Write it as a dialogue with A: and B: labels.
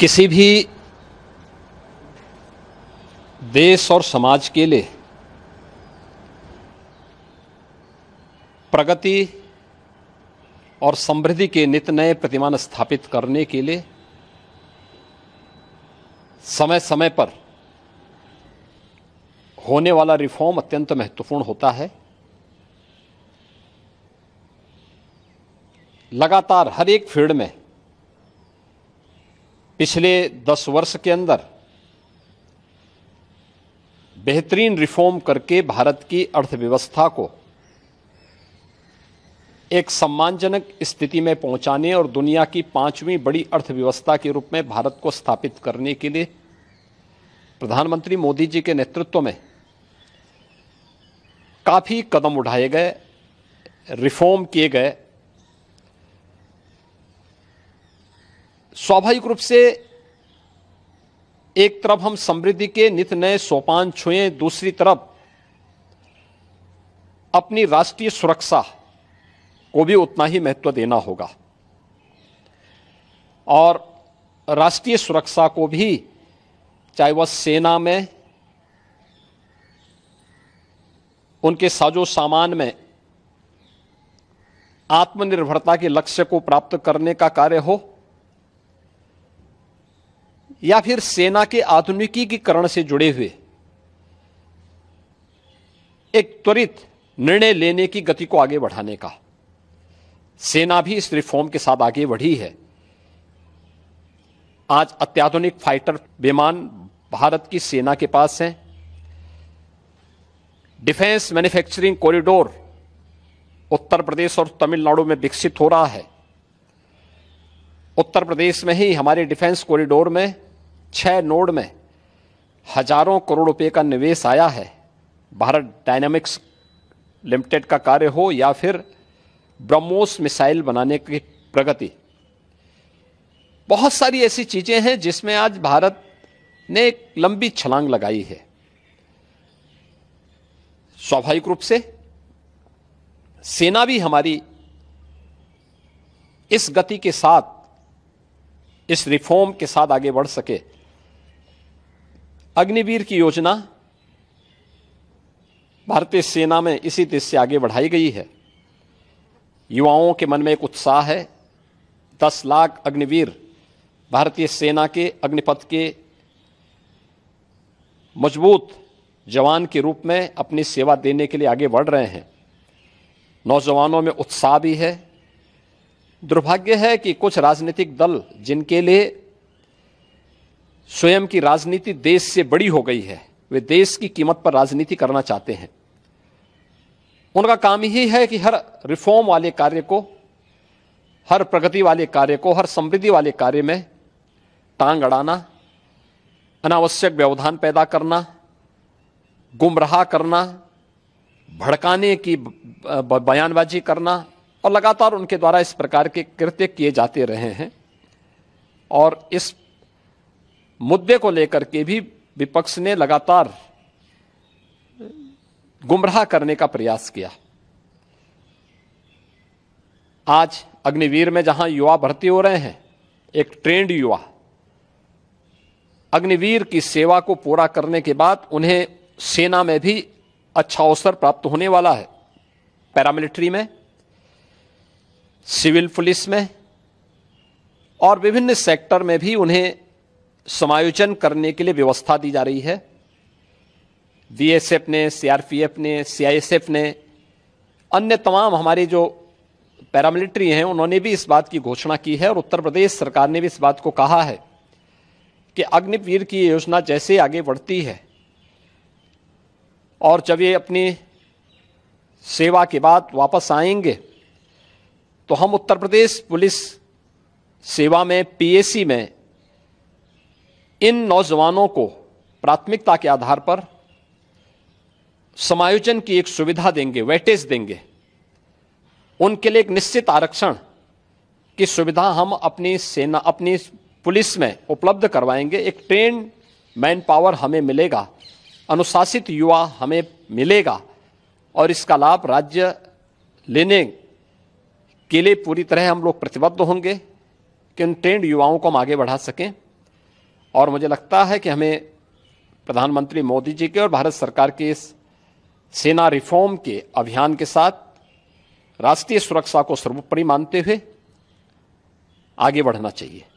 A: किसी भी देश और समाज के लिए प्रगति और समृद्धि के नित नए प्रतिमान स्थापित करने के लिए समय समय पर होने वाला रिफॉर्म अत्यंत महत्वपूर्ण होता है लगातार हर एक फील्ड में पिछले दस वर्ष के अंदर बेहतरीन रिफॉर्म करके भारत की अर्थव्यवस्था को एक सम्मानजनक स्थिति में पहुंचाने और दुनिया की पांचवी बड़ी अर्थव्यवस्था के रूप में भारत को स्थापित करने के लिए प्रधानमंत्री मोदी जी के नेतृत्व में काफ़ी कदम उठाए गए रिफॉर्म किए गए स्वाभाविक रूप से एक तरफ हम समृद्धि के नित नए सोपान छुए दूसरी तरफ अपनी राष्ट्रीय सुरक्षा को भी उतना ही महत्व देना होगा और राष्ट्रीय सुरक्षा को भी चाहे वह सेना में उनके साजो सामान में आत्मनिर्भरता के लक्ष्य को प्राप्त करने का कार्य हो या फिर सेना के आधुनिकीकरण से जुड़े हुए एक त्वरित निर्णय लेने की गति को आगे बढ़ाने का सेना भी इस रिफॉर्म के साथ आगे बढ़ी है आज अत्याधुनिक फाइटर विमान भारत की सेना के पास हैं defence manufacturing corridor Uttar Pradesh और तमिलनाडु में विकसित हो रहा है उत्तर प्रदेश में ही हमारे डिफेंस कॉरिडोर में छः नोड में हजारों करोड़ रुपए का निवेश आया है भारत डायनामिक्स लिमिटेड का कार्य हो या फिर ब्रह्मोस मिसाइल बनाने की प्रगति बहुत सारी ऐसी चीज़ें हैं जिसमें आज भारत ने एक लंबी छलांग लगाई है स्वाभाविक रूप से सेना भी हमारी इस गति के साथ इस रिफॉर्म के साथ आगे बढ़ सके अग्निवीर की योजना भारतीय सेना में इसी देश से आगे बढ़ाई गई है युवाओं के मन में एक उत्साह है दस लाख अग्निवीर भारतीय सेना के अग्निपथ के मजबूत जवान के रूप में अपनी सेवा देने के लिए आगे बढ़ रहे हैं नौजवानों में उत्साह भी है दुर्भाग्य है कि कुछ राजनीतिक दल जिनके लिए स्वयं की राजनीति देश से बड़ी हो गई है वे देश की कीमत पर राजनीति करना चाहते हैं उनका काम ही है कि हर रिफॉर्म वाले कार्य को हर प्रगति वाले कार्य को हर समृद्धि वाले कार्य में टांग अड़ाना अनावश्यक व्यवधान पैदा करना गुमराह करना भड़काने की बयानबाजी करना और लगातार उनके द्वारा इस प्रकार के कृत्य किए जाते रहे हैं और इस मुद्दे को लेकर के भी विपक्ष ने लगातार गुमराह करने का प्रयास किया आज अग्निवीर में जहां युवा भर्ती हो रहे हैं एक ट्रेंड युवा अग्निवीर की सेवा को पूरा करने के बाद उन्हें सेना में भी अच्छा अवसर प्राप्त होने वाला है पैरामिलिट्री में सिविल पुलिस में और विभिन्न सेक्टर में भी उन्हें समायोजन करने के लिए व्यवस्था दी जा रही है बीएसएफ ने सीआरपीएफ ने सीआईएसएफ ने अन्य तमाम हमारे जो पैरामिलिट्री हैं उन्होंने भी इस बात की घोषणा की है और उत्तर प्रदेश सरकार ने भी इस बात को कहा है कि अग्निवीर की योजना जैसे आगे बढ़ती है और जब ये अपनी सेवा के बाद वापस आएंगे तो हम उत्तर प्रदेश पुलिस सेवा में पीएसी में इन नौजवानों को प्राथमिकता के आधार पर समायोजन की एक सुविधा देंगे वेटेज देंगे उनके लिए एक निश्चित आरक्षण की सुविधा हम अपनी सेना अपनी पुलिस में उपलब्ध करवाएंगे एक ट्रेन मैन पावर हमें मिलेगा अनुशासित युवा हमें मिलेगा और इसका लाभ राज्य लेने के लिए पूरी तरह हम लोग प्रतिबद्ध होंगे कि उन ट्रेंड युवाओं को हम आगे बढ़ा सकें और मुझे लगता है कि हमें प्रधानमंत्री मोदी जी के और भारत सरकार के इस सेना रिफॉर्म के अभियान के साथ राष्ट्रीय सुरक्षा को सर्वोपरि मानते हुए आगे बढ़ना चाहिए